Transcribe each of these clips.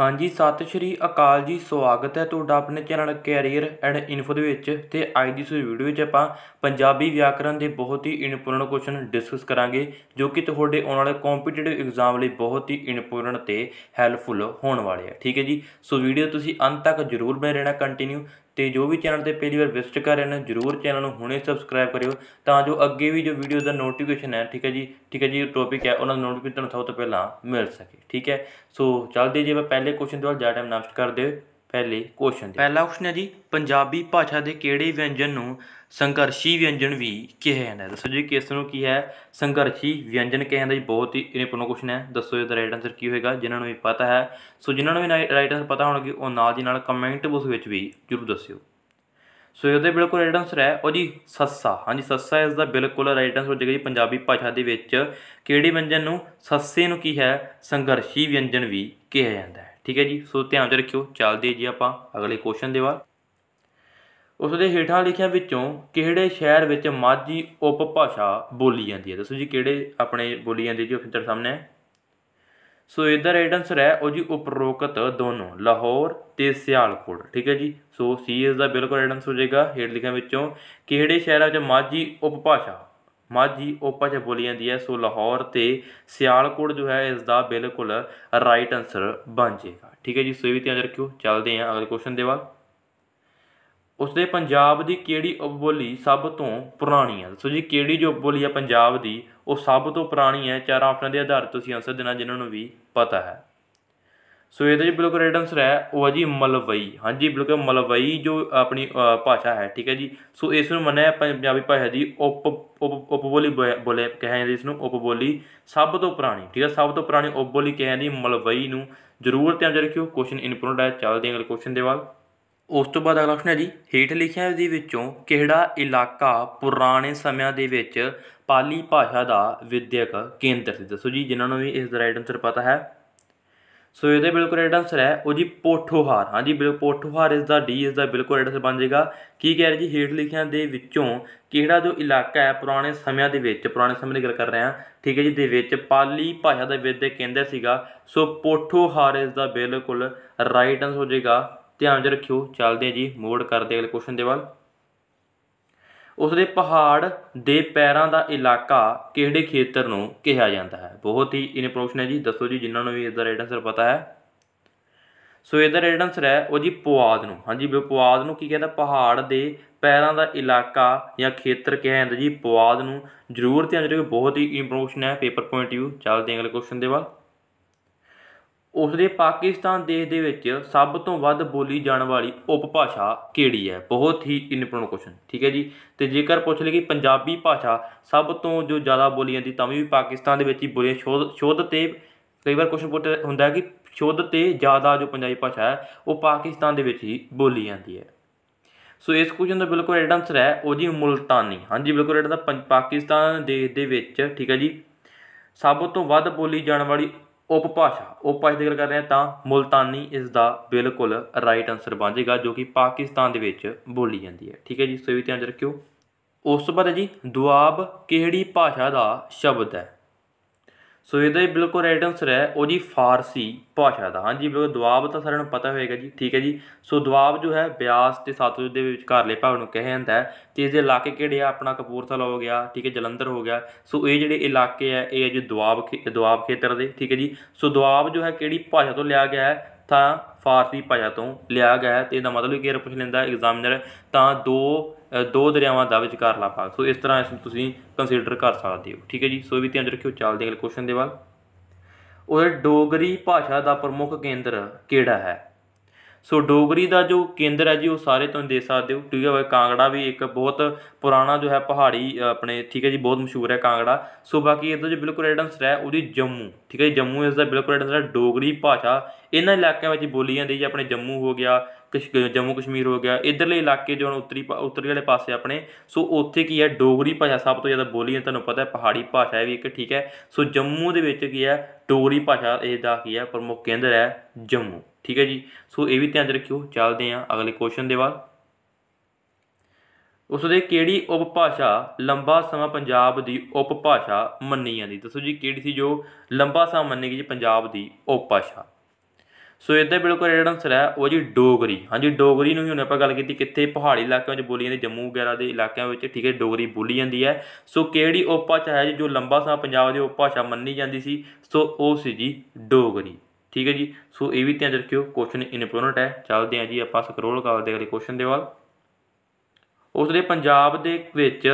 ਹਾਂਜੀ ਸਤਿ ਸ਼੍ਰੀ ਅਕਾਲ ਜੀ ਸਵਾਗਤ ਹੈ ਤੁਹਾਡਾ ਆਪਣੇ ਚੈਨਲ ਕੈਰੀਅਰ ਐਂਡ ਇਨਫੋ ਦੇ ਵਿੱਚ ਤੇ ਅੱਜ ਦੀ ਇਸ ਵੀਡੀਓ ਵਿੱਚ ਆਪਾਂ ਪੰਜਾਬੀ ਵਿਆਕਰਨ ਦੇ ਬਹੁਤ ਹੀ ਇੰਪੋਰਟੈਂਟ ਕੁਐਸਚਨ ਡਿਸਕਸ ਕਰਾਂਗੇ ਜੋ ਕਿ ਤੁਹਾਡੇ ਆਉਣ ਵਾਲੇ ਕੰਪੀਟੀਟਿਵ ਐਗਜ਼ਾਮ ਲਈ ਬਹੁਤ ਹੀ ਇੰਪੋਰਟੈਂਟ ਤੇ ਹੈਲਪਫੁਲ ਹੋਣ ਵਾਲੇ ਆ ਠੀਕ ਹੈ ਜੀ ਸੋ ਵੀਡੀਓ ਤੁਸੀਂ ਅੰਤ ਤੱਕ ਜ਼ਰੂਰ ਬਣੇ ਰਹਿਣਾ ਕੰਟੀਨਿਊ ਤੇ ਜੋ ਵੀ ਚੈਨਲ ਤੇ ਪਹਿਲੀ ਵਾਰ ਵਿਜ਼ਿਟ ਕਰ ਰਹੇ ਨੇ ਜਰੂਰ ਚੈਨਲ ਨੂੰ ਹੁਣੇ ਸਬਸਕ੍ਰਾਈਬ ਕਰਿਓ ਤਾਂ ਜੋ ਅੱਗੇ ਵੀ ਜੋ ਵੀਡੀਓ ਦਾ ਨੋਟੀਫਿਕੇਸ਼ਨ ਹੈ ਠੀਕ ਹੈ ਜੀ ਠੀਕ ਹੈ ਜੀ ਟੌਪਿਕ ਹੈ ਉਹਨਾਂ ਦਾ ਨੋਟੀਫਿਕੇਸ਼ਨ ਤੁਹਾਨੂੰ ਸਭ ਤੋਂ ਪਹਿਲਾਂ ਮਿਲ ਸਕੇ ਠੀਕ ਹੈ ਸੋ ਚੱਲਦੇ ਜੀ ਮੈਂ ਪਹਿਲੇ ਕੁਐਸਚਨ ਦੇ ਵੱਲ ਜਾ ਟਾਈਮ ਨਾਸਟ ਕਰਦੇ ਪਹਿਲੇ ਕੁਐਸਚਨ ਪਹਿਲਾ ਕੁਐਸਚਨ ਹੈ ਜੀ ਪੰਜਾਬੀ ਭਾਸ਼ਾ ਦੇ ਕਿਹੜੇ ਵਿਅੰਜਨ ਨੂੰ ਸੰਘਰਸ਼ੀ ਵਿਅੰਜਨ ਵੀ ਕਿਹਾ ਜਾਂਦਾ ਹੈ ਦੱਸੋ ਜੀ ਕਿਸ ਨੂੰ ਕੀ ਹੈ ਸੰਘਰਸ਼ੀ ਵਿਅੰਜਨ ਕਿਹਾ ਜਾਂਦਾ ਜੀ ਬਹੁਤ ਹੀ ਇੰਪੋਰਟੈਂਟ ਕੁਐਸਚਨ ਹੈ ਦੱਸੋ ਦਾ ਰਾਈਟ ਆਨਸਰ ਕੀ ਹੋਏਗਾ ਜਿਨ੍ਹਾਂ ਨੂੰ ਵੀ ਪਤਾ ਹੈ ਸੋ ਜਿਨ੍ਹਾਂ ਨੂੰ ਵੀ ਰਾਈਟ ਆਨਸਰ ਪਤਾ ਹੋਣਗੇ ਉਹ ਨਾਲ ਦੀ ਨਾਲ ਕਮੈਂਟ ਬਾਕਸ ਵਿੱਚ ਵੀ ਜ਼ਰੂਰ ਦੱਸਿਓ ਸੋ ਇਹਦਾ ਬਿਲਕੁਲ ਰਾਈਟ ਆਨਸਰ ਹੈ ਉਹ ਜੀ ਸੱਸਾ ਹਾਂਜੀ ਸੱਸਾ ਇਸ ਦਾ ਬਿਲਕੁਲ ਰਾਈਟ ਆਨਸਰ ਹੋ ਜਾਏਗਾ ਜੀ ਪੰਜਾਬੀ ਭਾਸ਼ਾ ਦੇ ਵਿੱਚ ਕਿਹੜੇ ਵਿਅੰਜਨ ਨੂੰ ਸੱਸੇ ਨੂੰ ਕੀ ਹੈ ਸੰਘਰਸ਼ੀ ਵਿਅੰਜਨ ਵੀ ਕਿਹਾ ਜਾਂਦਾ ਹੈ ਠੀਕ ਹੈ ਜੀ ਸੋ ਧਿਆਨ 'ਚ ਰੱਖਿਓ ਚੱਲਦੇ ਜੀ ਆਪਾਂ ਅਗਲੇ ਕੁਐਸਚਨ ਦੇ ਵੱਲ ਉਸ ਦੇ ਹੇਠਾਂ ਲਿਖਿਆਂ ਵਿੱਚੋਂ ਕਿਹੜੇ ਸ਼ਹਿਰ ਵਿੱਚ ਮਾਝੀ ਉਪਭਾਸ਼ਾ ਬੋਲੀ ਜਾਂਦੀ ਹੈ ਦੱਸੋ ਜੀ ਕਿਹੜੇ ਆਪਣੇ ਬੋਲੀ ਜਾਂਦੀ ਜੀ ਫਿੱਟਰ ਸਾਹਮਣੇ ਸੋ ਇਧਰ ਰਾਈਟ ਆਨਸਰ ਹੈ ਉਹ ਜੀ ਉਪਰੋਕਤ ਦੋਨੋਂ ਲਾਹੌਰ ਤੇ ਸਿਆਲਕੋਟ ਠੀਕ ਹੈ ਜੀ ਸੋ ਸੀ ਇਸ ਦਾ ਬਿਲਕੁਲ ਰਾਈਟ ਆਨਸਰ ਹੋ ਜਾਏਗਾ ਹੇਠ ਲਿਖਿਆਂ ਵਿੱਚੋਂ ਕਿਹੜੇ ਸ਼ਹਿਰਾਂ ਵਿੱਚ ਮਾਝੀ ਉਪਭਾਸ਼ਾ ਮਾਝੀ ਉਪਜ ਬੋਲੀ ਜਾਂਦੀ ਹੈ ਸੋ ਲਾਹੌਰ ਤੇ ਸਿਆਲਕੋਟ ਜੋ ਹੈ ਇਸ ਦਾ ਬਿਲਕੁਲ ਰਾਈਟ ਆਨਸਰ ਬਣ ਜਾਏਗਾ ਠੀਕ ਹੈ ਜੀ ਸੋ ਇਹ ਵੀ ਧਿਆਨ ਰੱਖਿਓ ਚੱਲਦੇ ਹਾਂ ਅਗਲੇ ਕੁਐਸਚਨ ਦੇ ਵੱਲ ਉਸ ਦੇ ਪੰਜਾਬ ਦੀ ਕਿਹੜੀ ਉਪਬੋਲੀ ਸਭ ਤੋਂ ਪੁਰਾਣੀ ਹੈ ਸੋ ਜੀ ਕਿਹੜੀ ਜੋ ਉਪਬੋਲੀ ਹੈ ਪੰਜਾਬ ਦੀ ਉਹ ਸਭ ਤੋਂ ਪੁਰਾਣੀ ਹੈ ਚਾਰ ਆਪਸ਼ਨਾਂ ਦੇ ਆਧਾਰ ਤੁਸੀਂ ਆਨਸਰ ਦੇਣਾ ਜਿਨ੍ਹਾਂ ਨੂੰ ਵੀ ਪਤਾ ਹੈ ਸੋ ਇਹਦੇ ਜੀ ਬਿਲਕੁਲ ਰਾਈਟ ਆਨਸਰ ਹੈ ਉਹ ਹੈ ਜੀ ਮਲਵਈ ਹਾਂਜੀ ਬਿਲਕੁਲ ਮਲਵਈ ਜੋ ਆਪਣੀ ਭਾਸ਼ਾ ਹੈ ਠੀਕ ਹੈ ਜੀ ਸੋ ਇਸ ਨੂੰ ਮੰਨਿਆ ਪੰਜਾਬੀ ਭਾਸ਼ਾ ਦੀ ਉਪ ਉਪ ਉਪਬੋਲੀ ਬੋਲੇ ਕਹਿੰਦੇ ਜਾਂਦਾ ਇਸ ਨੂੰ ਉਪਬੋਲੀ ਸਭ ਤੋਂ ਪੁਰਾਣੀ ਠੀਕ ਹੈ ਸਭ ਤੋਂ ਪੁਰਾਣੀ ਉਪਬੋਲੀ ਕਿਹਾ ਜਾਂਦੀ ਮਲਵਈ ਨੂੰ ਜ਼ਰੂਰ ਧਿਆਨ ਰੱਖਿਓ ਕੁਐਸਚਨ ਇੰਪੋਰਟੈਂਟ ਹੈ ਚੱਲਦੇ ਹਾਂ ਅਗਲੇ ਕੁਐਸਚਨ ਦੇ ਵੱਲ ਉਸ ਤੋਂ ਬਾਅਦ ਅਗਲਾ ਕੁਐਸਚਨ ਹੈ ਜੀ ਹੇਠ ਲਿਖਿਆ ਦੇ ਵਿੱਚੋਂ ਕਿਹੜਾ ਇਲਾਕਾ ਪੁਰਾਣੇ ਸਮਿਆਂ ਦੇ ਵਿੱਚ ਪਾਲੀ ਭਾਸ਼ਾ ਦਾ ਵਿਦਿਅਕ ਕੇਂਦਰ ਸੀ ਦੱਸੋ ਜੀ ਜਿਨ੍ਹਾਂ ਨੂੰ ਵੀ ਇਸ ਦਾ ਰਾਈਟ ਆਨਸਰ ਪਤਾ ਹੈ ਸੋ ਇਹਦੇ ਬਿਲਕੁਲ ਰਾਈਟ ਆਨਸਰ ਹੈ ਉਹ ਜੀ ਪੋਠੋਹਾਰ ਹਾਂਜੀ ਬਿਲਕੁਲ ਪੋਠੋਹਾਰ ਇਸ ਦਾ ਡੀ ਇਸ ਦਾ ਬਿਲਕੁਲ ਰਾਈਟ ਆਨਸਰ ਬਣ ਜਾਏਗਾ ਕੀ ਕਹਿ ਰਹੇ ਜੀ ਹੇਠ ਲਿਖਿਆਂ ਦੇ ਵਿੱਚੋਂ ਕਿਹੜਾ ਜੋ ਇਲਾਕਾ ਹੈ ਪੁਰਾਣੇ ਸਮਿਆਂ ਦੇ ਵਿੱਚ ਪੁਰਾਣੇ ਸਮੇਂ ਦੀ ਗੱਲ ਕਰ ਰਹੇ ਹਾਂ ਠੀਕ ਹੈ ਜੀ ਦੇ ਵਿੱਚ ਪਾਲੀ ਭਾਸ਼ਾ ਦਾ ਵਿਦਿਅਕ ਦੇ ਕੇਂਦਰ ਸੀਗਾ ਸੋ ਪੋਠੋਹਾਰ ਇਸ ਦਾ ਬਿਲਕੁਲ ਰਾਈਟ ਆਨਸਰ ਹੋ ਜਾਏਗਾ ਧਿਆਨ ਚ ਰੱਖਿਓ ਚੱਲਦੇ ਆ ਜੀ ਮੋੜ ਕਰਦੇ ਅਗਲੇ ਕੁਐਸਚਨ ਦੇ ਵੱਲ ਉਸ ਦੇ ਪਹਾੜ ਦੇ ਪੈਰਾਂ ਦਾ ਇਲਾਕਾ ਕਿਹੜੇ ਖੇਤਰ ਨੂੰ ਕਿਹਾ ਜਾਂਦਾ ਹੈ ਬਹੁਤ ਹੀ ਇਨ ਪ੍ਰੋਸ਼ਨ ਹੈ ਜੀ ਦੱਸੋ ਜੀ ਜਿਨ੍ਹਾਂ ਨੂੰ ਵੀ ਇਸ ਦਾ ਰਾਈਟ ਆਨਸਰ ਪਤਾ ਹੈ ਸੋ ਇਹਦਾ ਰਾਈਟ ਆਨਸਰ ਹੈ ਉਹ ਜੀ ਪਵਾਦ ਨੂੰ ਹਾਂਜੀ ਵੀ ਪਵਾਦ ਨੂੰ ਕੀ ਕਹਿੰਦਾ ਪਹਾੜ ਦੇ ਪੈਰਾਂ ਦਾ ਇਲਾਕਾ ਜਾਂ ਖੇਤਰ ਕਿਹਾ ਜਾਂਦਾ ਜੀ ਪਵਾਦ ਨੂੰ ਜ਼ਰੂਰ ਧਿਆਨ ਰੱਖਿਓ ਬਹੁਤ ਹੀ ਇੰਪੋਰਟੈਂਟ ਹੈ ਪੇਪਰ ਪੁਆਇੰਟ ਯੂ ਚੱਲਦੇ ਅਗਲੇ ਕੁਐਸਚਨ ਦੇ ਵੱਲ ਉਸ ਦੇ ਪਾਕਿਸਤਾਨ ਦੇਸ਼ ਦੇ ਵਿੱਚ ਸਭ ਤੋਂ ਵੱਧ ਬੋਲੀ ਜਾਣ ਵਾਲੀ ਉਪਭਾਸ਼ਾ ਕਿਹੜੀ ਹੈ ਬਹੁਤ ਹੀ ਇੰਪੋਰਟੈਂਟ ਕੁਐਸਚਨ ਠੀਕ ਹੈ ਜੀ ਤੇ ਜੇਕਰ ਪੁੱਛ ਲਈ ਕਿ ਪੰਜਾਬੀ ਭਾਸ਼ਾ ਸਭ ਤੋਂ ਜੋ ਜ਼ਿਆਦਾ ਬੋਲੀ ਜਾਂਦੀ ਤਾਂ ਵੀ ਪਾਕਿਸਤਾਨ ਦੇ ਵਿੱਚ ਹੀ ਬੋਲੀ ਸ਼ੁੱਧ ਸ਼ੋਧ ਤੇ ਕਈ ਵਾਰ ਕੁਐਸਚਨ ਪੁੱਟ ਹੁੰਦਾ ਹੈ ਕਿ ਸ਼ੁੱਧ ਤੇ ਜ਼ਿਆਦਾ ਜੋ ਪੰਜਾਬੀ ਭਾਸ਼ਾ ਹੈ ਉਹ ਪਾਕਿਸਤਾਨ ਦੇ ਵਿੱਚ ਹੀ ਬੋਲੀ ਜਾਂਦੀ ਹੈ ਸੋ ਇਸ ਕੁਐਸਚਨ ਦਾ ਬਿਲਕੁਲ ਰਾਈਟ ਆਨਸਰ ਹੈ ਉਹ ਜੀ ਮੁਲਤਾਨੀ ਹਾਂਜੀ ਬਿਲਕੁਲ ਰਾਈਟ ਦਾ ਪਾਕਿਸਤਾਨ ਦੇਸ਼ ਦੇ ਵਿੱਚ ਠੀਕ ਹੈ ਜੀ ਸਭ ਤੋਂ ਵੱਧ ਬੋਲੀ ਜਾਣ ਵਾਲੀ ਉਪਭਾਸ਼ਾ ਉਪਭਾਸ਼ਾ ਦੀ ਗੱਲ ਕਰ ਰਹੇ ਹਾਂ ਤਾਂ ਮੁਲਤਾਨੀ ਇਸ ਦਾ ਬਿਲਕੁਲ ਰਾਈਟ ਆਨਸਰ ਬਣ ਜਾਏਗਾ ਜੋ ਕਿ ਪਾਕਿਸਤਾਨ ਦੇ ਵਿੱਚ ਬੋਲੀ ਜਾਂਦੀ ਹੈ ਠੀਕ ਹੈ ਜੀ ਸੋ ਵੀ ਧਿਆਨ ਰੱਖਿਓ ਉਸ ਤੋਂ ਬਾਅਦ ਹੈ ਜੀ ਦੁਆਬ ਕਿਹੜੀ ਭਾਸ਼ਾ ਦਾ ਸ਼ਬਦ ਹੈ ਸੋ ਇਹਦਾ ਹੀ ਬਿਲਕੁਲ ਰਾਈਟ ਆਨਸਰ ਹੈ ਉਹ ਜੀ ਫਾਰਸੀ ਭਾਸ਼ਾ ਦਾ ਹਾਂਜੀ ਬਿਲਕੁਲ ਦੁਆਬ ਤਾਂ ਸਾਰਿਆਂ ਨੂੰ ਪਤਾ ਹੋਏਗਾ ਜੀ ਠੀਕ ਹੈ ਜੀ ਸੋ ਦੁਆਬ ਜੋ ਹੈ ਬਿਆਸ ਤੇ ਸਤਲੁਜ ਦੇ ਵਿਚਕਾਰਲੇ ਭਾਗ ਨੂੰ ਕਿਹਾ ਜਾਂਦਾ ਹੈ ਤੇ ਇਸ ਦੇ ਇਲਾਕੇ ਕਿਹੜੇ ਆ ਆਪਣਾ ਕਪੂਰਥਲਾ ਹੋ ਗਿਆ ਠੀਕ ਹੈ ਜਲੰਧਰ ਹੋ ਗਿਆ ਸੋ ਇਹ ਜਿਹੜੇ ਇਲਾਕੇ ਆ ਇਹ ਹੈ ਜੀ ਦੁਆਬ ਦੁਆਬ ਖੇਤਰ ਦੇ ਠੀਕ ਹੈ ਜੀ ਸੋ ਦੁਆਬ ਜੋ ਹੈ ਕਿਹੜੀ ਭਾਸ਼ਾ ਤੋਂ ਲਿਆ ਗਿਆ ਹੈ ਤਾਂ ਫਾਰਸੀ ਭਾਸ਼ਾ ਤੋਂ ਲਿਆ ਗਿਆ ਹੈ ਤੇ ਇਹਦਾ ਮਤਲਬ ਕੀ ਪੁੱਛ ਲੈਂਦਾ ਐਗਜ਼ਾਮੀਨਰ ਤਾਂ ਦੋ ਦੋ ਦਰਿਆਵਾਂ ਦਾ ਵਿਚਕਾਰਲਾ ਭਾਗ ਸੋ ਇਸ ਤਰ੍ਹਾਂ ਇਸ ਨੂੰ ਤੁਸੀਂ ਕੰਸੀਡਰ ਕਰ ਸਕਦੇ ਹੋ ਠੀਕ ਹੈ ਜੀ ਸੋ ਵੀ ਧਿਆਨ ਰੱਖਿਓ ਚੱਲਦੇ ਅਗਲੇ ਕੁਐਸਚਨ ਦੇ ਵੱਲ ਉਹ ਡੋਗਰੀ ਭਾਸ਼ਾ ਦਾ ਪ੍ਰਮੁੱਖ ਕੇਂਦਰ ਕਿਹੜਾ ਹੈ ਸੋ ਡੋਗਰੀ ਦਾ ਜੋ ਕੇਂਦਰ ਹੈ ਜੀ ਉਹ ਸਾਰੇ ਤੁਹਾਨੂੰ ਦੇ ਸਕਦੇ ਹੋ ਠੀਕ ਹੈ ਕਾਂਗੜਾ ਵੀ ਇੱਕ ਬਹੁਤ ਪੁਰਾਣਾ ਜੋ ਹੈ ਪਹਾੜੀ ਆਪਣੇ ਠੀਕ ਹੈ ਜੀ ਬਹੁਤ ਮਸ਼ਹੂਰ ਹੈ ਕਾਂਗੜਾ ਸੋ ਬਾਕੀ ਇਹਦਾ ਜੋ ਬਿਲਕੁਲ ਰਾਈਟ ਆਨਸਰ ਹੈ ਉਹਦੀ ਜੰਮੂ ਠੀਕ ਹੈ ਜੰਮੂ ਇਸ ਦਾ ਬਿਲਕੁਲ ਰਾਈਟ ਆਨਸਰ ਹੈ ਡੋਗਰੀ ਭਾਸ਼ਾ ਇਹਨਾਂ ਇਲਾਕਿਆਂ ਵਿੱਚ ਬੋਲੀ ਜਾਂਦੀ ਜੀ ਆਪਣੇ ਜੰਮੂ ਹੋ ਗਿਆ ਕਸ਼ ਜੰਮੂ ਕਸ਼ਮੀਰ ਹੋ ਗਿਆ ਇਧਰਲੇ ਇਲਾਕੇ ਜੋ ਉੱਤਰੀ ਉੱਤਰੀ ਵਾਲੇ ਪਾਸੇ ਆਪਣੇ ਸੋ ਉੱਥੇ ਕੀ ਹੈ ਡੋਗਰੀ ਭਾਸ਼ਾ ਸਭ ਤੋਂ ਜ਼ਿਆਦਾ ਬੋਲੀ ਜਾਂਦੀ ਤੁਹਾਨੂੰ ਪਤਾ ਹੈ ਪਹਾੜੀ ਭਾਸ਼ਾ ਹੈ ਵੀ ਇੱਕ ਠੀਕ ਹੈ ਸੋ ਜੰਮੂ ਦੇ ਵਿੱਚ ਕੀ ਹੈ ਡੋਗਰੀ ਭਾਸ਼ਾ ਇਹ ਦਾ ਕੀ ਹੈ ਪ੍ਰਮੁੱਖ ਕੇਂਦਰ ਹੈ ਜੰਮੂ ਠੀਕ ਹੈ ਜੀ ਸੋ ਇਹ ਵੀ ਧਿਆਨ ਰੱਖਿਓ ਚੱਲਦੇ ਹਾਂ ਅਗਲੇ ਕੁਐਸਚਨ ਦੇ ਵੱਲ ਉਸ ਦੇ ਕਿਹੜੀ ਉਪਭਾਸ਼ਾ ਲੰਬਾ ਸਮਾਂ ਪੰਜਾਬ ਦੀ ਉਪਭਾਸ਼ਾ ਮੰਨੀ ਜਾਂਦੀ ਦੱਸੋ ਜੀ ਕਿਹੜੀ ਸੀ ਜੋ ਲੰਬਾ ਸਮਾਂ ਮੰਨੀ ਗਈ ਜੀ ਪੰਜਾਬ ਦੀ ਉਪਭਾਸ਼ਾ ਸੋ ਇਹਦੇ ਬਿਲਕੁਲ ਜਿਹੜਾ ਆਨਸਰ ਹੈ ਉਹ ਜੀ ਡੋਗਰੀ ਹਾਂਜੀ ਡੋਗਰੀ ਨੂੰ ਹੀ ਹੁਣ ਆਪਾਂ ਗੱਲ ਕੀਤੀ ਕਿੱਥੇ ਪਹਾੜੀ ਇਲਾਕਿਆਂ ਵਿੱਚ ਬੋਲੀ ਜਾਂਦੀ ਜੰਮੂ ਵਗੈਰਾ ਦੇ ਇਲਾਕਿਆਂ ਵਿੱਚ ਠੀਕ ਹੈ ਡੋਗਰੀ ਬੋਲੀ ਜਾਂਦੀ ਹੈ ਸੋ ਕਿਹੜੀ ਉਪਭਾਸ਼ਾ ਹੈ ਜੀ ਜੋ ਲੰਬਾ ਸਮਾਂ ਪੰਜਾਬ ਦੀ ਉਪਭਾਸ਼ਾ ਭਾਸ਼ਾ ਮੰਨੀ ਜਾਂਦੀ ਸੀ ਸੋ ਉਹ ਸੀ ਜੀ ਡੋਗਰੀ ਠੀਕ ਹੈ ਜੀ ਸੋ ਇਹ ਵੀ ਧਿਆਨ ਰੱਖਿਓ ਕੁਐਸਚਨ ਇੰਪੋਰਟੈਂਟ ਹੈ ਚੱਲਦੇ ਹਾਂ ਜੀ ਆਪਾਂ ਸਕਰੋਲ ਕਰਦੇ ਅਗਲੇ ਕੁਐਸਚਨ ਦੇ ਵੱਲ ਉਸ ਦੇ ਪੰਜਾਬ ਦੇ ਵਿੱਚ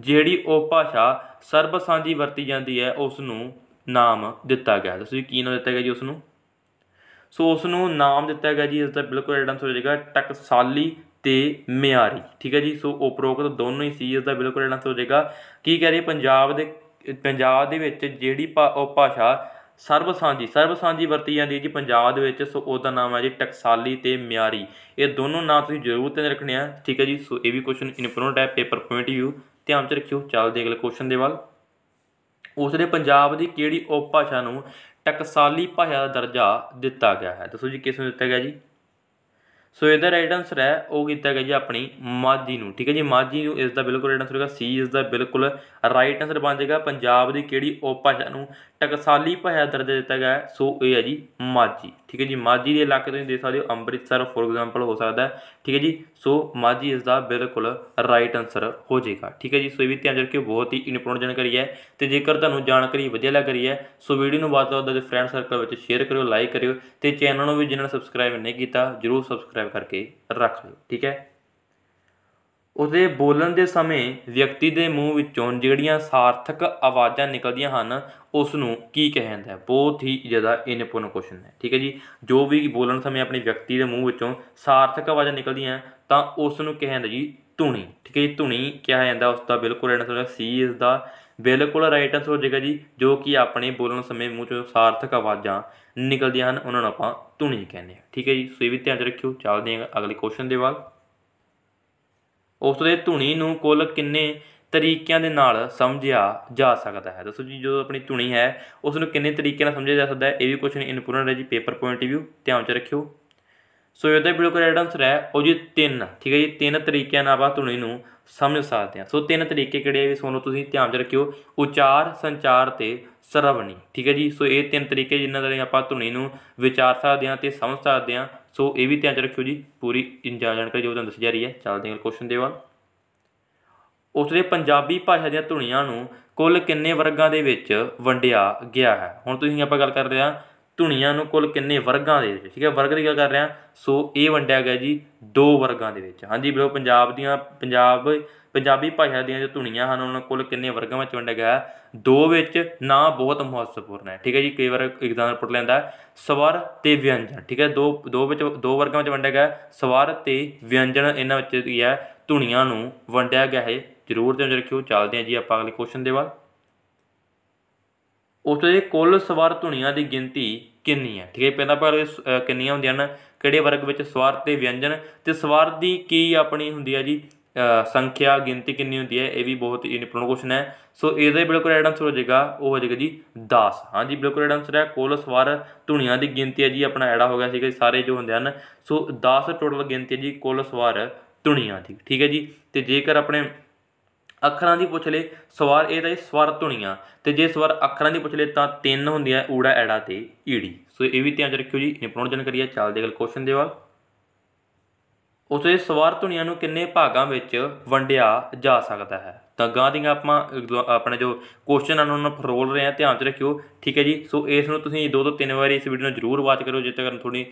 ਜਿਹੜੀ ਉਪਭਾਸ਼ਾ ਭਾਸ਼ਾ ਸਰਬ ਸਾਂਝੀ ਵਰਤੀ ਜਾਂਦੀ ਹੈ ਉਸ ਨੂੰ ਨਾਮ ਦਿੱਤਾ ਗਿਆ ਤੁਸੀਂ ਕੀ ਨਾਮ ਦਿੱਤਾ ਗਿਆ ਜੀ ਉਸ ਨੂੰ ਸੋ ਉਸ ਨੂੰ ਨਾਮ ਦਿੱਤਾ ਗਿਆ ਜੀ ਇਸ ਦਾ ਬਿਲਕੁਲ ਰਾਈਟ ਆਨਸਰ ਹੋ ਜਾਏਗਾ ਟਕਸਾਲੀ ਤੇ ਮਿਆਰੀ ਠੀਕ ਹੈ ਜੀ ਸੋ ਉਪਰੋਕਤ ਦੋਨੋਂ ਹੀ ਸੀ ਇਸ ਦਾ ਬਿਲਕੁਲ ਰਾਈਟ ਆਨਸਰ ਹੋ ਜਾਏਗਾ ਕੀ ਕਹਿ ਰਹੇ ਪੰਜਾਬ ਦੇ ਪੰਜਾਬ ਦੇ ਵਿੱਚ ਜਿਹੜੀ ਭਾਸ਼ਾ ਸਰਬ ਸਾਂਝੀ ਸਰਬ ਸਾਂਝੀ ਵਰਤੀ ਜਾਂਦੀ ਹੈ ਜੀ ਪੰਜਾਬ ਦੇ ਵਿੱਚ ਸੋ ਉਹਦਾ ਨਾਮ ਹੈ ਜੀ ਟਕਸਾਲੀ ਤੇ ਮਿਆਰੀ ਇਹ ਦੋਨੋਂ ਨਾਮ ਤੁਸੀਂ ਜ਼ਰੂਰ ਧਿਆਨ ਰੱਖਣੇ ਆ ਠੀਕ ਹੈ ਜੀ ਸੋ ਇਹ ਵੀ ਕੁਐਸਚਨ ਇੰਪੋਰਟੈਂਟ ਹੈ ਪੇਪਰ ਪੁਆਇੰਟ ਯੂ ਧਿਆਨ ਚ ਰੱਖਿਓ ਚੱਲਦੇ ਅਗਲੇ ਕੁਐਸਚਨ ਦੇ ਵੱਲ ਉਸ ਦੇ ਪੰਜਾਬ ਦੀ ਕਿਹੜੀ ਉਪਭਾਸ਼ਾ ਨੂੰ ਟਕਸਾਲੀ ਭਾਸ਼ਾ ਦਾ ਦਰਜਾ ਦਿੱਤਾ ਗਿਆ ਹੈ ਦੱਸੋ ਜੀ ਕਿਸ ਨੂੰ ਦਿੱਤਾ ਗਿਆ ਜੀ ਸੋ ਇਹਦਾ ਰਾਈਟ ਆਨਸਰ ਹੈ ਉਹ ਕੀਤਾ ਗਿਆ ਜੀ ਆਪਣੀ ਮਾਝੀ ਨੂੰ ਠੀਕ ਹੈ ਜੀ ਮਾਝੀ ਨੂੰ ਇਸ ਦਾ ਬਿਲਕੁਲ ਰਾਈਟ ਆਨਸਰ ਹੋਗਾ ਸੀ ਇਸ ਦਾ ਬਿਲਕੁਲ ਰਾਈਟ ਆਨਸਰ ਬਣ ਜਾਏਗਾ ਪੰਜਾਬ ਦੀ ਕਿਹੜੀ ਉਪ ਭਾਸ਼ਾ ਨੂੰ ਟਕਸਾਲੀ ਭਾਸ਼ਾ ਦਰਜ ਦਿੱਤਾ ਗਿਆ ਸੋ ਇਹ ਹੈ ਜੀ ਮਾਝੀ ਠੀਕ ਹੈ ਜੀ ਮਾਝੀ ਦੇ ਇਲਾਕੇ ਤੁਸੀਂ ਦੇਖ ਸਕਦੇ ਹੋ ਅੰਮ੍ਰਿਤਸਰ ਫੋਰ ਐਗਜ਼ਾਮਪਲ ਹੋ ਸਕਦਾ ਠੀਕ ਹੈ ਜੀ ਸੋ ਮਾਝੀ ਇਸ ਦਾ ਬਿਲਕੁਲ ਰਾਈਟ ਆਨਸਰ ਹੋ ਜਾਏਗਾ ਠੀਕ ਹੈ ਜੀ ਸੋ ਇਹ ਵੀ ਧਿਆਨ ਰੱਖਿਓ ਬਹੁਤ ਹੀ ਇੰਪੋਰਟੈਂਟ ਜਾਣਕਾਰੀ ਹੈ ਤੇ ਜੇਕਰ ਤੁਹਾਨੂੰ ਜਾਣਕਾਰੀ ਵਧੀਆ ਲੱਗ ਰਹੀ ਹੈ ਸੋ ਵੀਡੀਓ ਨੂੰ ਵੱਧ ਤੋਂ ਵੱਧ ਫਰੈਂਡ ਸਰਕਲ ਵਿੱਚ ਸ਼ੇਅਰ ਕਰਿਓ ਲਾਈਕ ਕਰਿਓ ਤੇ ਚੈਨਲ ਨੂੰ ਵੀ ਜਿਨ੍ਹਾਂ ਨੇ ਸਬਸਕ੍ਰਾਈਬ ਨਹੀਂ ਕੀਤਾ ਜਰੂਰ ਸਬਸਕ੍ਰਾਈਬ ਕਰਕੇ ਰੱਖ ਲਿਓ ਠੀਕ ਹੈ ਉਸਦੇ ਬੋਲਣ ਦੇ ਸਮੇਂ ਵਿਅਕਤੀ ਦੇ ਮੂੰਹ ਵਿੱਚੋਂ ਜਿਹੜੀਆਂ ਸਾਰਥਕ ਆਵਾਜ਼ਾਂ ਨਿਕਲਦੀਆਂ ਹਨ ਉਸ ਨੂੰ ਕੀ ਕਹਿੰਦਾ ਹੈ ਬਹੁਤ ਹੀ ਜ਼ਿਆਦਾ ਇਨਪੁਨ ਕੁਐਸਚਨ ਹੈ ਠੀਕ ਹੈ ਜੀ ਜੋ ਵੀ ਬੋਲਣ ਸਮੇਂ ਆਪਣੇ ਵਿਅਕਤੀ ਦੇ ਮੂੰਹ ਵਿੱਚੋਂ ਸਾਰਥਕ ਆਵਾਜ਼ਾਂ ਨਿਕਲਦੀਆਂ ਤਾਂ ਉਸ ਨੂੰ ਕਹਿੰਦਾ ਜੀ ਧੁਨੀ ਠੀਕ ਹੈ ਜੀ ਧੁਨੀ ਕਿਹਾ ਜਾਂਦਾ ਉਸ ਦਾ ਬਿਲਕੁਲ ਰਾਈਟ ਆਨਸਰ ਹੈ ਸੀ ਇਸ ਦਾ ਬਿਲਕੁਲ ਰਾਈਟ ਆਨਸਰ ਹੋ ਜਾਏਗਾ ਜੀ ਜੋ ਕਿ ਆਪਣੇ ਬੋਲਣ ਸਮੇਂ ਮੂੰਹ ਚੋਂ ਸਾਰਥਕ ਆਵਾਜ਼ਾਂ ਨਿਕਲਦੀਆਂ ਹਨ ਉਹਨਾਂ ਨੂੰ ਆਪਾਂ ਧੁਨੀ ਕਹਿੰਦੇ ਹਾਂ ਠੀਕ ਹੈ ਜੀ ਸੋ ਇਹ ਵੀ ਧਿਆਨ ਰੱਖਿਓ ਚੱਲਦੇ ਹਾਂ ਅਗਲੇ ਕੁਐਸਚਨ ਦੇ ਵੱਲ ਉਸ ਦੇ ਧੁਨੀ ਨੂੰ ਕੁੱਲ ਕਿੰਨੇ ਤਰੀਕਿਆਂ ਦੇ ਨਾਲ ਸਮਝਿਆ ਜਾ ਸਕਦਾ ਹੈ ਦੱਸੋ ਜੀ ਜਦੋਂ ਆਪਣੀ ਧੁਨੀ ਹੈ ਉਸ ਨੂੰ ਕਿੰਨੇ ਤਰੀਕੇ ਨਾਲ ਸਮਝਿਆ ਜਾ ਸਕਦਾ ਹੈ ਇਹ ਵੀ ਕੁਐਸਚਨ ਇੰਪੋਰਟੈਂਟ ਹੈ ਜੀ ਪੇਪਰ ਪੁਆਇੰਟ ਵੀ ਧਿਆਨ ਚ ਰੱਖਿਓ ਸੋ ਇਹਦਾ ਬਿਲਕੁਲ ਕਰੈਕਟ ਆਨਸਰ ਹੈ ਉਹ ਜੀ ਤਿੰਨ ਠੀਕ ਹੈ ਜੀ ਤਿੰਨ ਤਰੀਕਿਆਂ ਨਾਲ ਆਪਾਂ ਧੁਨੀ ਨੂੰ ਸਮਝ ਸਕਦੇ ਹਾਂ ਸੋ ਤਿੰਨ ਤਰੀਕੇ ਕਿਹੜੇ ਆ ਵੀ ਸੋਨੋ ਤੁਸੀਂ ਧਿਆਨ ਚ ਰੱਖਿਓ ਉਚਾਰ ਸੰਚਾਰ ਤੇ ਸਰਵਣੀ ਠੀਕ ਹੈ ਜੀ ਸੋ ਇਹ ਤਿੰਨ ਤਰੀਕੇ ਜਿਨ੍ਹਾਂ ਦੇ ਆਪਾਂ ਧੁਨੀ ਨੂੰ ਵਿਚਾਰ ਸਕਦੇ ਹਾਂ ਤੇ ਸਮਝ ਸਕਦੇ ਹਾਂ ਸੋ ਇਹ ਵੀ ਧਿਆਨ ਚ ਰੱਖਿਓ ਜੀ ਪੂਰੀ ਜਾਣਕਾਰੀ ਜੋ ਤੁਹਾਨੂੰ ਦੱਸੀ ਜਾ ਰਹੀ ਹੈ ਚੱਲਦੇ ਹਾਂ ਕੁਐਸਚਨ ਦੇ ਵੱਲ ਉਸ ਦੇ ਪੰਜਾਬੀ ਭਾਸ਼ਾ ਦੀਆਂ ਧੁਨੀਆਂ ਨੂੰ ਕੁੱਲ ਕਿੰਨੇ ਵਰਗਾਂ ਦੇ ਵਿੱਚ ਵੰਡਿਆ ਗਿਆ ਹੈ ਹੁਣ ਤੁਸੀਂ ਆਪਾਂ ਗੱਲ ਕਰਦੇ ਆ ਧੁਨੀਆਂ ਨੂੰ ਕੁੱਲ ਕਿੰਨੇ ਵਰਗਾਂ ਦੇ ਵਿੱਚ ਠੀਕ ਹੈ ਵਰਗ ਦੀ ਗੱਲ ਕਰ ਰਹੇ ਆ ਸੋ ਇਹ ਵੰਡਿਆ ਗਿਆ ਜੀ ਦੋ ਵਰਗਾਂ ਦੇ ਵਿੱਚ ਹਾਂਜੀ ਬਿਲੋ ਪੰਜਾਬ ਦੀਆਂ ਪੰਜਾਬ ਪੰਜਾਬੀ ਭਾਸ਼ਾ ਦੀਆਂ ਜੋ ਧੁਨੀਆਂ ਹਨ ਉਹਨਾਂ ਕੋਲ ਕਿੰਨੇ ਵਰਗਾਂ ਵਿੱਚ ਵੰਡਿਆ ਗਿਆ ਦੋ ਵਿੱਚ ਨਾ ਬਹੁਤ ਮਹੱਤਵਪੂਰਨ ਹੈ ਠੀਕ ਹੈ ਜੀ ਕਈ ਵਾਰ ਇਗਜ਼ਾਮ ਪੁੱਟ ਲੈਂਦਾ ਸਵਰ ਤੇ ਵਿਅੰਜਨ ਠੀਕ ਹੈ ਦੋ ਦੋ ਵਿੱਚ ਦੋ ਵਰਗਾਂ ਵਿੱਚ ਵੰਡਿਆ ਗਿਆ ਸਵਰ ਤੇ ਵਿਅੰਜਨ ਇਹਨਾਂ ਵਿੱਚ ਕੀ ਹੈ ਧੁਨੀਆਂ ਨੂੰ ਵੰਡਿਆ ਗਿਆ ਹੈ ਜ਼ਰੂਰ ਧਿਆਨ ਰੱਖਿਓ ਚੱਲਦੇ ਹਾਂ ਜੀ ਆਪਾਂ ਅਗਲੇ ਕੁਐਸਚਨ ਦੇ ਵੱਲ ਉਸ ਕੁੱਲ ਸਵਰ ਧੁਨੀਆਂ ਦੀ ਗਿਣਤੀ ਕਿੰਨੀ ਹੈ ਠੀਕ ਹੈ ਪਹਿਲਾਂ ਪਰ ਕਿੰਨੀਆਂ ਹੁੰਦੀਆਂ ਹਨ ਕਿਹੜੇ ਵਰਗ ਵਿੱਚ ਸਵਰ ਤੇ ਵਿਅੰਜਨ ਤੇ ਸਵਰ ਦੀ ਕੀ ਆਪਣੀ ਹੁੰਦੀ ਹੈ ਜੀ ਸੰਖਿਆ ਗਿਣਤੀ ਕਿੰਨੀ ਹੁੰਦੀ ਹੈ ਇਹ ਵੀ ਬਹੁਤ ਹੀ ਇੰਪੋਰਟੈਂਟ ਕੁਐਸਚਨ ਹੈ ਸੋ ਇਹਦਾ ਹੀ ਬਿਲਕੁਲ ਰਾਈਟ ਆਨਸਰ ਹੋ ਜਾਏਗਾ ਉਹ ਹੋ ਜਾਏਗਾ ਜੀ 10 ਹਾਂਜੀ ਬਿਲਕੁਲ ਰਾਈਟ ਆਨਸਰ ਹੈ ਸਵਾਰ ਧੁਨੀਆਂ ਦੀ ਗਿਣਤੀ ਹੈ ਜੀ ਆਪਣਾ ਐੜਾ ਹੋ ਗਿਆ ਸੀਗਾ ਸਾਰੇ ਜੋ ਹੁੰਦੇ ਹਨ ਸੋ 10 ਟੋਟਲ ਗਿਣਤੀ ਹੈ ਜੀ ਸਵਾਰ ਧੁਨੀਆਂ ਦੀ ਠੀਕ ਹੈ ਜੀ ਤੇ ਜੇਕਰ ਆਪਣੇ ਅੱਖਰਾਂ ਦੀ ਪੁੱਛ ਲੇ ਸਵਾਰ ਇਹ ਤਾਂ ਸਵਰ ਧੁਨੀਆਂ ਤੇ ਜੇ ਸਵਰ ਅੱਖਰਾਂ ਦੀ ਪੁੱਛ ਲੇ ਤਾਂ ਤਿੰਨ ਹੁੰਦੀਆਂ ਊੜਾ ਐੜਾ ਤੇ ਈੜੀ ਸੋ ਇਹ ਵੀ ਧਿਆਨ ਚ ਰੱਖਿਓ ਜੀ ਇੰਪੋਰਟੈਂਟ ਜਾਣਕਾਰੀ ਹੈ ਚੱਲਦੇ ਅਗਲ ਕੁਐਸਚਨ ਦੇ ਵੱਲ ਉਸੇ ਸਵਰ ਧੁਨੀਆਂ ਨੂੰ ਕਿੰਨੇ ਭਾਗਾਂ ਵਿੱਚ ਵੰਡਿਆ ਜਾ ਸਕਦਾ ਹੈ ਤਾਂ ਗਾਂ ਦੀਆਂ ਆਪਾਂ ਆਪਣੇ ਜੋ ਕੁਐਸਚਨ ਹਨ ਉਹਨਾਂ ਨੂੰ ਫਰੋਲ ਰਹੇ ਆ ਧਿਆਨ 'ਚ ਰੱਖਿਓ ਠੀਕ ਹੈ ਜੀ ਸੋ ਇਸ ਨੂੰ ਤੁਸੀਂ ਦੋ ਤੋਂ ਤਿੰਨ ਵਾਰੀ ਇਸ ਵੀਡੀਓ ਨੂੰ ਜ਼ਰੂਰ ਵਾਚ ਕਰੋ ਜੇ ਤੱਕ ਥੋੜੀ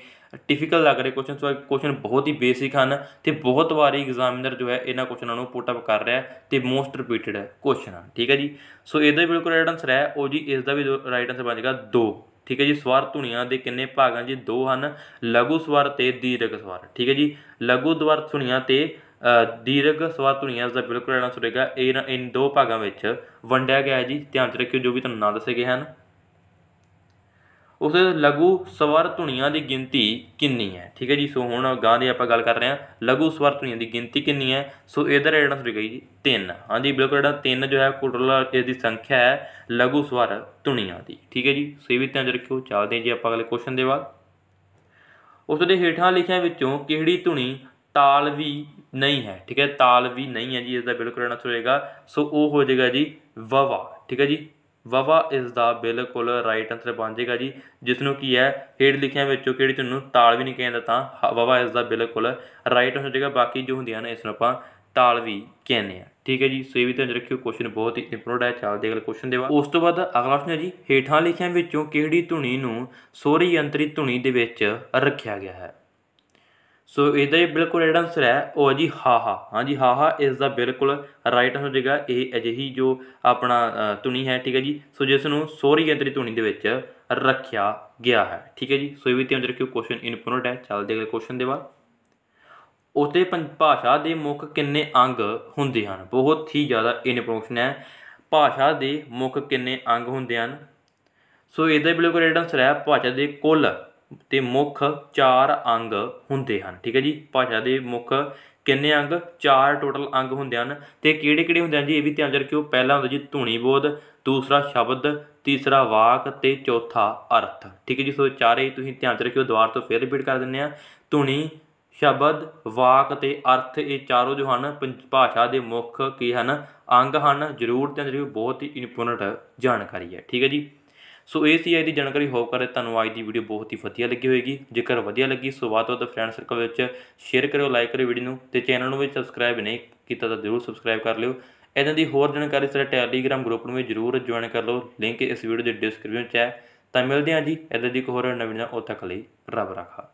ਟਿਫਿਕਲ ਲੱਗ ਰਹੇ ਕੁਐਸਚਨ ਸੋ ਕੁਐਸਚਨ ਬਹੁਤ ਹੀ ਬੇਸਿਕ ਹਨ ਤੇ ਬਹੁਤ ਵਾਰੀ ਐਗਜ਼ਾਮੀਨਰ ਜੋ ਹੈ ਇਹਨਾਂ ਕੁਐਸਚਨਾਂ ਨੂੰ ਪੁੱਟ ਅਪ ਕਰ ਰਿਹਾ ਤੇ ਮੋਸਟ ਰਿਪੀਟਡ ਕੁਐਸਚਨ ਠੀਕ ਹੈ ਜੀ ਸੋ ਇਹਦਾ ਵੀ ਬਿਲਕੁਲ ਰਾਈਟ ਆਨਸਰ ਹੈ ਉਹ ਜੀ ਇਸ ਦਾ ਵੀ ਰਾਈਟ ਆਨਸਰ ਬਣ ਜਾਏਗਾ 2 ਠੀਕ ਹੈ ਜੀ ਸਵਰ ਧੁਨੀਆਂ ਦੇ ਕਿੰਨੇ ਭਾਗ ਹਨ ਜੀ ਦੋ ਹਨ ਲਘੂ ਸਵਰ ਤੇ ਦੀਰਘ ਸਵਰ ਠੀਕ ਹੈ ਜੀ ਲਘੂ ਦਵਰ ਧੁਨੀਆਂ ਤੇ ਦੀਰਘ ਸਵਰ ਧੁਨੀਆਂ ਦਾ ਬਿਲਕੁਲ ਆਨਸਰ ਹੋਏਗਾ ਇਹ ਇਹਨਾਂ ਦੋ ਭਾਗਾਂ ਵਿੱਚ ਵੰਡਿਆ ਗਿਆ ਹੈ ਜੀ ਧਿਆਨ ਰੱਖਿਓ ਜੋ ਵੀ ਤੁਹਾਨੂੰ ਨਾਂ ਦੱਸੇ ਗਏ ਹਨ ਉਸ ਲਘੂ ਸਵਰ ਧੁਨੀਆਂ ਦੀ ਗਿਣਤੀ ਕਿੰਨੀ ਹੈ ਠੀਕ ਹੈ ਜੀ ਸੋ ਹੁਣ ਗਾਂ ਦੀ ਆਪਾਂ ਗੱਲ ਕਰ ਰਹੇ ਹਾਂ ਲਘੂ ਸਵਰ ਧੁਨੀਆਂ ਦੀ ਗਿਣਤੀ ਕਿੰਨੀ ਹੈ ਸੋ ਇਧਰ ਜਿਹੜਾ ਆਨਸਰ ਗਈ ਜੀ 3 ਹਾਂਜੀ ਬਿਲਕੁਲ ਜਿਹੜਾ 3 ਜੋ ਹੈ ਕੁੱਲ ਇਸ ਦੀ ਸੰਖਿਆ ਹੈ ਲਘੂ ਸਵਰ ਧੁਨੀਆਂ ਦੀ ਠੀਕ ਹੈ ਜੀ ਸੋ ਇਹ ਵੀ ਧਿਆਨ ਰੱਖਿਓ ਚੱਲਦੇ ਜੀ ਆਪਾਂ ਅਗਲੇ ਕੁਐਸਚਨ ਦੇ ਬਾਅਦ ਉਸ ਦੇ ਹੇਠਾਂ ਲਿਖਿਆਂ ਵਿੱਚੋਂ ਕਿਹੜੀ ਧੁਨੀ ਤਾਲ ਵੀ ਨਹੀਂ ਹੈ ਠੀਕ ਹੈ ਤਾਲ ਵੀ ਨਹੀਂ ਹੈ ਜੀ ਇਸ ਦਾ ਬਿਲਕੁਲ ਆਨਸਰ ਹੋਏਗਾ ਸੋ ਉਹ ਹੋ ਜਾਏਗਾ ਜੀ ਵਵਾ ਠੀਕ ਹੈ ਜੀ ਵਾਵਾ ਇਸ ਦਾ ਬਿਲਕੁਲ ਰਾਈਟ ਆਨਸਰ ਬਣ ਜਾਏਗਾ ਜੀ ਜਿਸ ਨੂੰ ਕੀ ਹੈ ਹੇਡ ਲਿਖਿਆਂ ਵਿੱਚੋਂ ਕਿਹੜੀ ਤੁਹਾਨੂੰ ਤਾਲ ਵੀ ਨਹੀਂ ਕਹਿੰਦਾ ਤਾਂ ਵਾਵਾ ਇਸ ਦਾ ਬਿਲਕੁਲ ਰਾਈਟ ਆਨਸਰ ਹੋ ਜਾਏਗਾ ਬਾਕੀ ਜੋ ਹੁੰਦੀਆਂ ਨੇ ਇਸ ਨੂੰ ਆਪਾਂ ਤਾਲ ਵੀ ਕਹਿੰਦੇ ਆ ਠੀਕ ਹੈ ਜੀ ਸੋ ਇਹ ਵੀ ਤੁਹਾਨੂੰ ਰੱਖਿਓ ਕੁਐਸਚਨ ਬਹੁਤ ਹੀ ਇੰਪੋਰਟੈਂਟ ਹੈ ਚੱਲਦੇ ਅਗਲੇ ਕੁਐਸਚਨ ਦੇ ਬਾਅਦ ਉਸ ਤੋਂ ਬਾਅਦ ਅਗਲਾ ਪ੍ਰਸ਼ਨ ਹੈ ਜੀ ਹੇਠਾਂ ਲਿਖਿਆਂ ਵਿੱਚੋਂ ਕਿਹੜੀ ਧੁਨੀ ਨੂੰ ਸੋਰੀ ਯੰਤਰੀ ਧੁਨੀ ਦੇ ਵਿੱਚ ਰੱਖਿਆ ਗਿਆ ਹੈ ਸੋ ਇਹਦਾ ਹੀ ਬਿਲਕੁਲ ਰਾਈਟ ਆਨਸਰ ਹੈ ਉਹ ਹੈ ਜੀ ਹਾ ਹਾਂਜੀ ਹਾ ਇਸ ਦਾ ਬਿਲਕੁਲ ਰਾਈਟ ਆਨਸਰ ਹੋਏਗਾ ਇਹ ਅਜਿਹੀ ਜੋ ਆਪਣਾ ਧੁਨੀ ਹੈ ਠੀਕ ਹੈ ਜੀ ਸੋ ਜਿਸ ਨੂੰ ਸੋਰੀ ਯੰਤਰੀ ਧੁਨੀ ਦੇ ਵਿੱਚ ਰੱਖਿਆ ਗਿਆ ਹੈ ਠੀਕ ਹੈ ਜੀ ਸੋ ਇਹ ਵੀ ਤੇ ਅੰਦਰ ਕਿਉਂ ਕੁਐਸਚਨ ਇਨਪੁਟ ਹੈ ਚੱਲਦੇ ਅਗਲੇ ਕੁਐਸਚਨ ਦੇ ਵੱਲ ਉਤੇ ਭਾਸ਼ਾ ਦੇ ਮੁੱਖ ਕਿੰਨੇ ਅੰਗ ਹੁੰਦੇ ਹਨ ਬਹੁਤ ਹੀ ਜ਼ਿਆਦਾ ਇੰਪੋਰਟੈਂਟ ਹੈ ਭਾਸ਼ਾ ਦੇ ਮੁੱਖ ਕਿੰਨੇ ਅੰਗ ਹੁੰਦੇ ਹਨ ਸੋ ਇਹਦਾ ਬਿਲਕੁਲ ਰਾਈਟ ਆਨਸਰ ਹੈ ਭਾਸ਼ਾ ਦੇ ਕੁੱਲ ਤੇ ਮੁੱਖ ਚਾਰ ਅੰਗ ਹੁੰਦੇ ਹਨ ਠੀਕ ਹੈ ਜੀ ਭਾਸ਼ਾ ਦੇ ਮੁੱਖ ਕਿੰਨੇ ਅੰਗ ਚਾਰ ਟੋਟਲ ਅੰਗ ਹੁੰਦੇ ਹਨ ਤੇ ਕਿਹੜੇ ਕਿਹੜੇ ਹੁੰਦੇ ਹਨ ਜੀ ਇਹ ਵੀ ਧਿਆਨ ਰੱਖਿਓ ਪਹਿਲਾ ਹੁੰਦਾ ਜੀ ਧੁਨੀ ਬੋਧ ਦੂਸਰਾ ਸ਼ਬਦ ਤੀਸਰਾ ਵਾਕ ਤੇ ਚੌਥਾ ਅਰਥ ਠੀਕ ਹੈ ਜੀ ਸੋ ਚਾਰੇ ਤੁਸੀਂ ਧਿਆਨ ਰੱਖਿਓ ਦੁਬਾਰ ਤੋਂ ਫੇਰ ਰਿਪੀਟ ਕਰ ਦਿੰਨੇ ਆ ਧੁਨੀ ਸ਼ਬਦ ਵਾਕ ਤੇ ਅਰਥ ਇਹ ਚਾਰੋ ਜੋ ਹਨ ਭਾਸ਼ਾ ਦੇ ਮੁੱਖ ਕੀ ਹਨ ਅੰਗ ਹਨ ਜ਼ਰੂਰ ਧਿਆਨ ਰੱਖਿਓ ਬਹੁਤ ਹੀ ਇੰਪੋਰਟੈਂਟ ਜਾਣਕਾਰੀ ਹੈ ਠੀਕ ਹੈ ਜੀ ਸੋ ਇਹ ਸੀ ਅੱਜ ਦੀ ਜਾਣਕਾਰੀ ਹੋਪ ਕਰਦੇ ਤੁਹਾਨੂੰ ਅੱਜ ਦੀ ਵੀਡੀਓ ਬਹੁਤ ਹੀ ਵਧੀਆ ਲੱਗੀ ਹੋਵੇਗੀ ਜੇਕਰ ਵਧੀਆ ਲੱਗੀ ਸੋ ਵਾਤ ਵਾਤ ਫਰੈਂਡ ਸਰਕਲ ਵਿੱਚ ਸ਼ੇਅਰ ਕਰਿਓ ਲਾਈਕ ਕਰਿਓ ਵੀਡੀਓ ਨੂੰ ਤੇ ਚੈਨਲ ਨੂੰ ਵੀ ਸਬਸਕ੍ਰਾਈਬ ਨਹੀਂ ਕੀਤਾ ਤਾਂ ਜ਼ਰੂਰ ਸਬਸਕ੍ਰਾਈਬ ਕਰ ਲਿਓ ਇਦਾਂ ਦੀ ਹੋਰ ਜਾਣਕਾਰੀ ਸਾਡੇ ਟੈਲੀਗ੍ਰਾਮ ਗਰੁੱਪ ਨੂੰ ਵੀ ਜ਼ਰੂਰ ਜੁਆਇਨ ਕਰ ਲਓ ਲਿੰਕ ਇਸ ਵੀਡੀਓ ਦੇ ਡਿਸਕ੍ਰਿਪਸ਼ਨ 'ਚ ਹੈ ਤਾਂ ਮਿਲਦੇ ਹਾਂ ਜੀ ਇਦਾਂ ਦੀ ਇੱਕ ਹੋਰ ਨਵੀਂ ਨਾ ਉਹ ਤੱਕ ਲਈ ਰੱਬ ਰੱਖਾ